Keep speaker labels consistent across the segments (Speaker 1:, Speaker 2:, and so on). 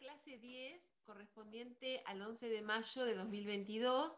Speaker 1: clase 10 correspondiente al 11 de mayo de 2022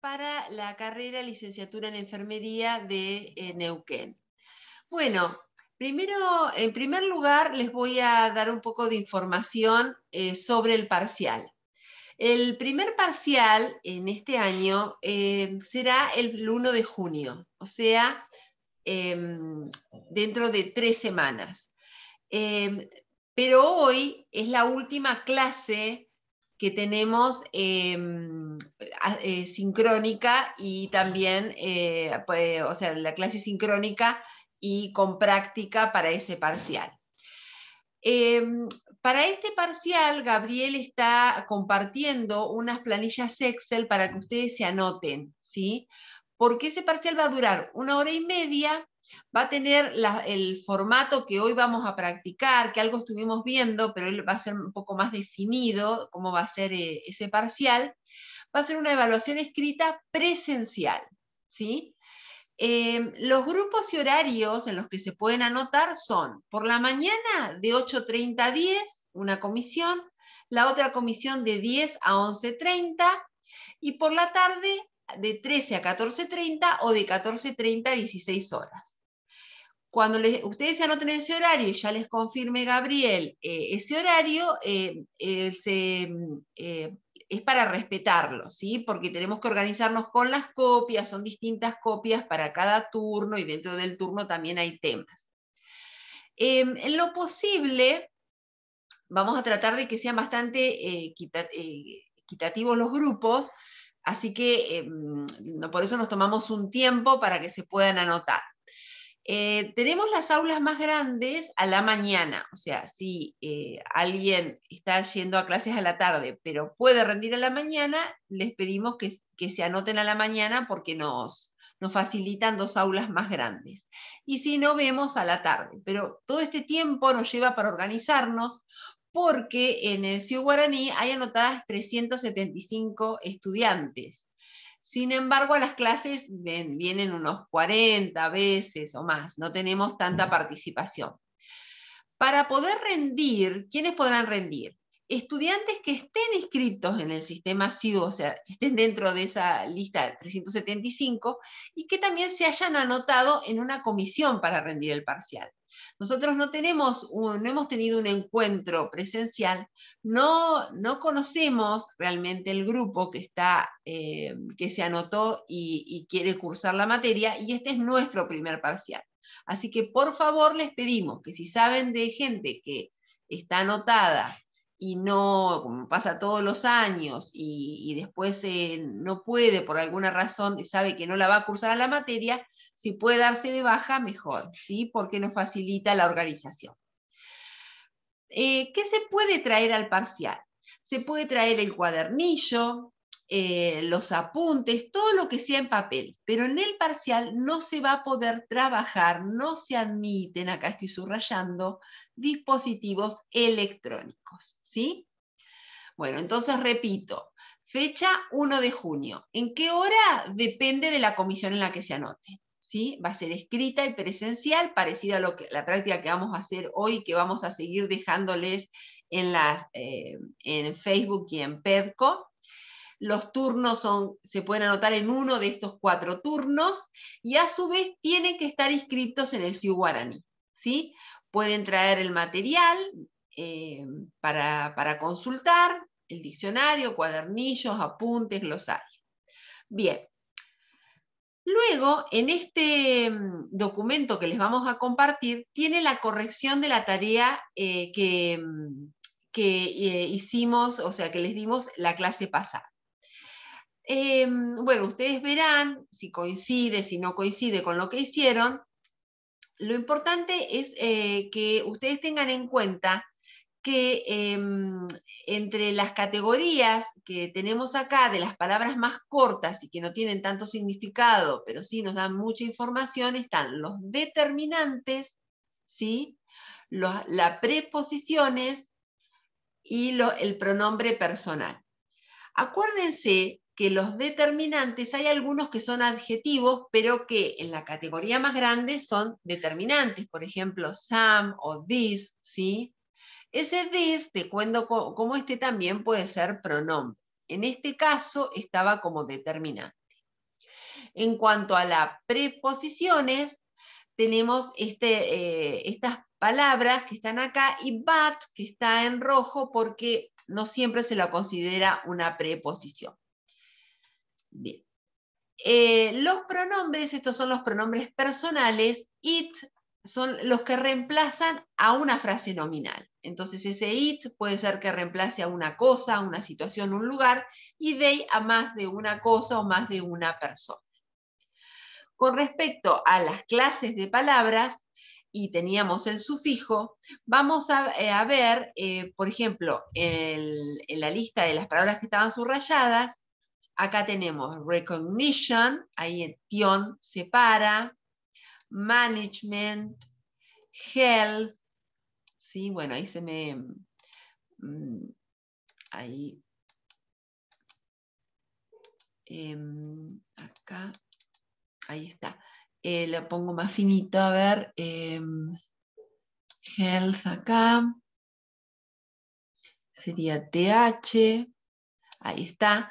Speaker 1: para la carrera licenciatura en enfermería de eh, Neuquén. Bueno, primero, en primer lugar, les voy a dar un poco de información eh, sobre el parcial. El primer parcial en este año eh, será el 1 de junio, o sea, em, dentro de tres semanas. Em, pero hoy es la última clase que tenemos em, eh, sincrónica y también, eh, pues, o sea, la clase sincrónica y con práctica para ese parcial. Em, para este parcial, Gabriel está compartiendo unas planillas Excel para que ustedes se anoten, ¿sí? Porque ese parcial va a durar una hora y media va a tener el formato que hoy vamos a practicar, que algo estuvimos viendo, pero va a ser un poco más definido cómo va a ser eh, ese parcial, va a ser una evaluación escrita presencial. ¿sí? Em, los grupos y horarios en los que se pueden anotar son por la mañana de 8.30 a 10, una comisión, la otra comisión de 10 a 11.30 y por la tarde de 13 a 14.30 o de 14.30 a 16 horas. Cuando ustedes anoten ese horario y ya les confirme Gabriel eh, ese horario, eh, eh, es para respetarlo, ¿sí? porque tenemos que organizarnos con las copias, son distintas copias para cada turno y dentro del turno también hay temas. Em, en lo posible, vamos a tratar de que sean bastante equitativos los grupos, así que em, por eso nos tomamos un tiempo para que se puedan anotar. Eh, tenemos las aulas más grandes a la mañana, o sea, si eh, alguien está yendo a clases a la tarde, pero puede rendir a la mañana, les pedimos que, se anoten a la mañana porque nos, facilitan dos aulas más grandes. Y si no, vemos a la tarde. Pero todo este tiempo nos lleva para organizarnos porque en el CIU Guaraní hay anotadas 375 estudiantes. Sin embargo, las clases vienen unos 40 veces o más, no tenemos tanta participación. Para poder rendir, ¿quiénes podrán rendir? Estudiantes que estén inscritos en el sistema SIU, o sea, que estén dentro de esa lista de 375 y que también se hayan anotado en una comisión para rendir el parcial. Nosotros no, tenemos no hemos tenido un encuentro presencial, no, no conocemos realmente el grupo que, está, eh, que se anotó y, y quiere cursar la materia y este es nuestro primer parcial. Así que por favor les pedimos que si saben de gente que está anotada y no, como pasa todos los años, y, después eh, no puede por alguna razón, y sabe que no la va a cursar a la materia, si puede darse de baja, mejor, ¿sí? porque nos facilita la organización. Eh, ¿Qué se puede traer al parcial? Se puede traer el cuadernillo, eh, los apuntes, todo lo que sea en papel, pero en el parcial no se va a poder trabajar, no se admiten, acá estoy subrayando, dispositivos electrónicos, ¿sí? Bueno, entonces repito, fecha 1 de junio. ¿En qué hora? Depende de la comisión en la que se anote. ¿sí? Va a ser escrita y presencial, parecida a lo que, la práctica que vamos a hacer hoy, que vamos a seguir dejándoles en, las, eh, en Facebook y en Perco los turnos son, se pueden anotar en uno de estos cuatro turnos y a su vez tienen que estar inscritos en el CIU ¿sí? Pueden traer el material eh, para, consultar, el diccionario, cuadernillos, apuntes, glosarios. Bien. Luego, en este mm, documento que les vamos a compartir, tiene la corrección de la tarea eh, que, mm, que eh, hicimos, o sea, que les dimos la clase pasada. Em, bueno, ustedes verán si coincide, si no coincide con lo que hicieron. Lo importante es eh, que ustedes tengan en cuenta que em, entre las categorías que tenemos acá de las palabras más cortas y que no tienen tanto significado, pero sí nos dan mucha información, están los determinantes, ¿sí? las preposiciones y el pronombre personal. Acuérdense que los determinantes, hay algunos que son adjetivos, pero que en la categoría más grande son determinantes, por ejemplo, some o this, ¿sí? Ese this, te cuento cómo este también puede ser pronombre. En este caso estaba como determinante. En cuanto a las preposiciones, tenemos este, eh, estas palabras que están acá y but que está en rojo porque no siempre se lo considera una preposición. Bien. Eh, los pronombres, estos son los pronombres personales, it son los que reemplazan a una frase nominal. Entonces ese it puede ser que reemplace a una cosa, una situación, un lugar, y they a más de una cosa o más de una persona. Con respecto a las clases de palabras, y teníamos el sufijo, vamos a, eh, ver, eh, por ejemplo, en la lista de las palabras que estaban subrayadas, Acá tenemos recognition, ahí el tion separa, management, health, sí, bueno, ahí se me, mm, ahí, em, acá, ahí está, eh, lo pongo más finito, a ver, em, health acá, sería TH, ahí está.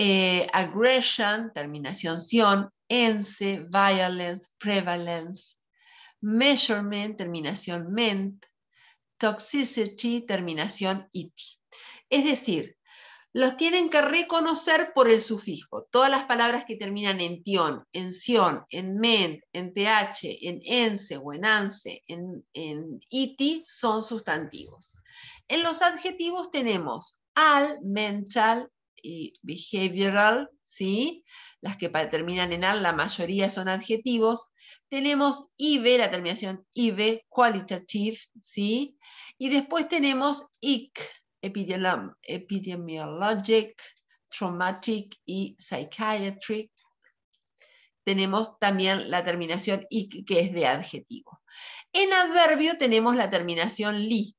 Speaker 1: Eh, aggression, terminación sion, ense, violence, prevalence, measurement, terminación ment, toxicity, terminación iti. Es decir, los tienen que reconocer por el sufijo. Todas las palabras que terminan en tion, en sion, en ment, en th, en ense o en anse, en, en iti, son sustantivos. En los adjetivos tenemos al, mental, y behavioral, ¿sí? las que terminan en al, la mayoría son adjetivos. Tenemos IV, la terminación IV, qualitative, ¿sí? y después tenemos IC, epidemiologic, traumatic y psychiatric. Tenemos también la terminación IC, que es de adjetivo. En adverbio tenemos la terminación li,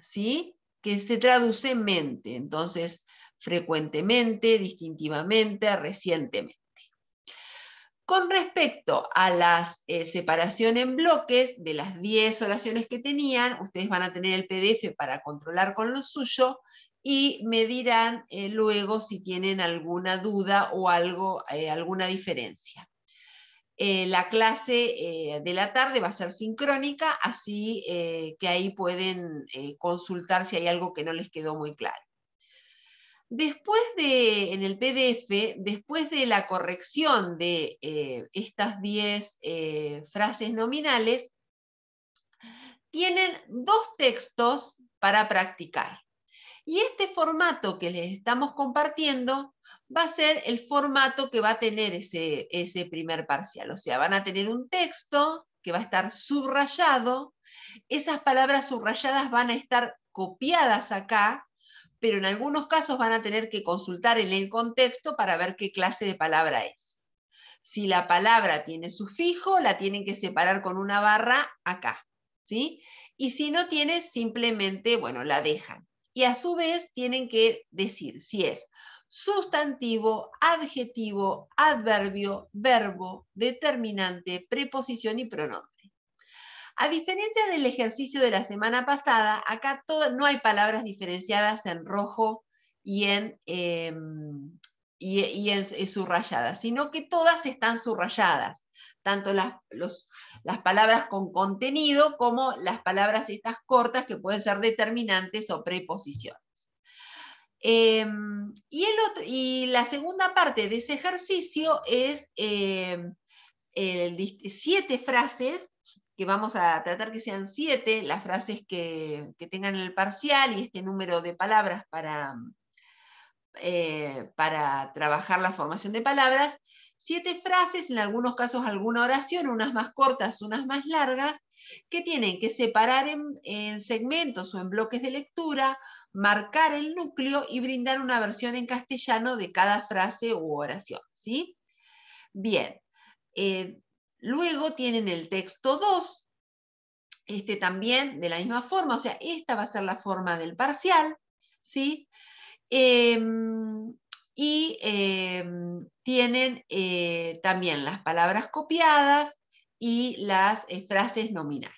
Speaker 1: ¿sí? que se traduce mente. Entonces, frecuentemente, distintivamente, recientemente. Con respecto a la eh, separación en bloques de las 10 oraciones que tenían, ustedes van a tener el PDF para controlar con lo suyo y me dirán eh, luego si tienen alguna duda o algo, eh, alguna diferencia. la clase de la tarde va a ser sincrónica, así que ahí pueden consultar si hay algo que no les quedó muy claro. Después de, en el PDF, después de la corrección de eh, estas 10 eh, frases nominales, tienen dos textos para practicar. Y este formato que les estamos compartiendo va a ser el formato que va a tener ese, ese primer parcial. O sea, van a tener un texto que va a estar subrayado. Esas palabras subrayadas van a estar copiadas acá pero en algunos casos van a tener que consultar en el contexto para ver qué clase de palabra es. Si la palabra tiene sufijo, la tienen que separar con una barra acá, ¿sí? Y si no tiene, simplemente, bueno, la dejan. Y a su vez tienen que decir si es sustantivo, adjetivo, adverbio, verbo, determinante, preposición y pronombre. A diferencia del ejercicio de la semana pasada, acá no hay palabras diferenciadas en rojo y en, em, y, eh, subrayadas, sino que todas están subrayadas, tanto las, palabras con contenido como las palabras estas cortas que pueden ser determinantes o preposiciones. Em, y, la segunda parte de ese ejercicio es em, siete frases que vamos a tratar que sean siete las frases que, tengan el parcial y este número de palabras para, mm, eh, para trabajar la formación de palabras. Siete frases, en algunos casos alguna oración, unas más cortas, unas más largas, que tienen que separar en, segmentos o en bloques de lectura, marcar el núcleo y brindar una versión en castellano de cada frase u oración. ¿sí? Bien, eh, Luego tienen el texto 2, este también de la misma forma, o sea, esta va a ser la forma del parcial, ¿sí? Em, y em, tienen eh, también las palabras copiadas y las eh, frases nominales.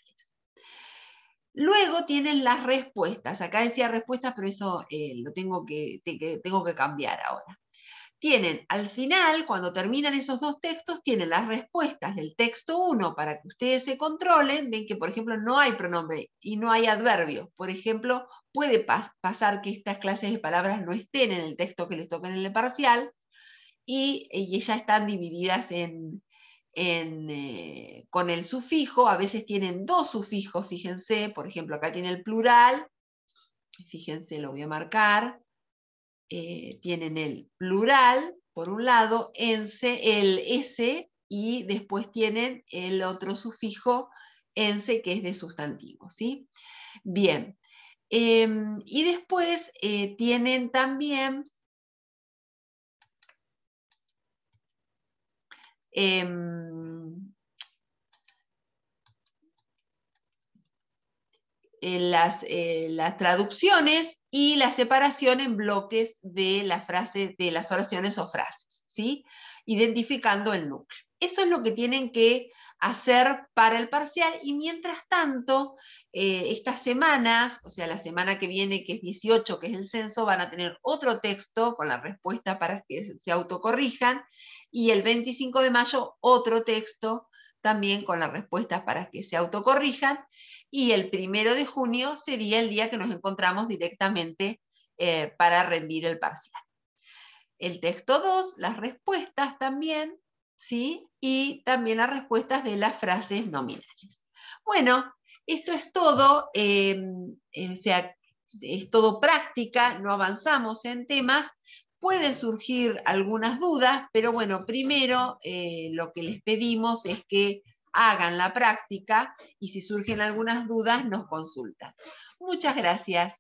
Speaker 1: Luego tienen las respuestas. Acá decía respuestas, pero eso eh, lo tengo que cambiar ahora tienen al final, cuando terminan esos dos textos, tienen las respuestas del texto 1 para que ustedes se controlen. Ven que, por ejemplo, no hay pronombre y no hay adverbio. Por ejemplo, puede pasar que estas clases de palabras no estén en el texto que les toca en el parcial y, ya están divididas eh, con el sufijo. A veces tienen dos sufijos, fíjense. Por ejemplo, acá tiene el plural. Fíjense, lo voy a marcar eh, tienen el plural, por un lado, ense, el s, y después tienen el otro sufijo ense, que es de sustantivo. ¿sí? Bien. Em, y después eh, tienen también em, eh, las, traducciones y la separación en bloques de, de las oraciones o frases, ¿sí? identificando el núcleo. Eso es lo que tienen que hacer para el parcial y mientras tanto, eh, estas semanas, o sea, la semana que viene, que es 18, que es el censo, van a tener otro texto con la respuesta para que se autocorrijan y el 25 de mayo otro texto también con las respuestas para que se autocorrijan y el primero de junio sería el día que nos encontramos directamente eh, para rendir el parcial. El texto 2, las respuestas también, ¿sí? Y también las respuestas de las frases nominales. Bueno, esto es todo, o eh, eh, sea, es todo práctica, no avanzamos en temas, pueden surgir algunas dudas, pero bueno, primero lo que les pedimos es que hagan la práctica y si surgen algunas dudas nos consultan. Muchas gracias.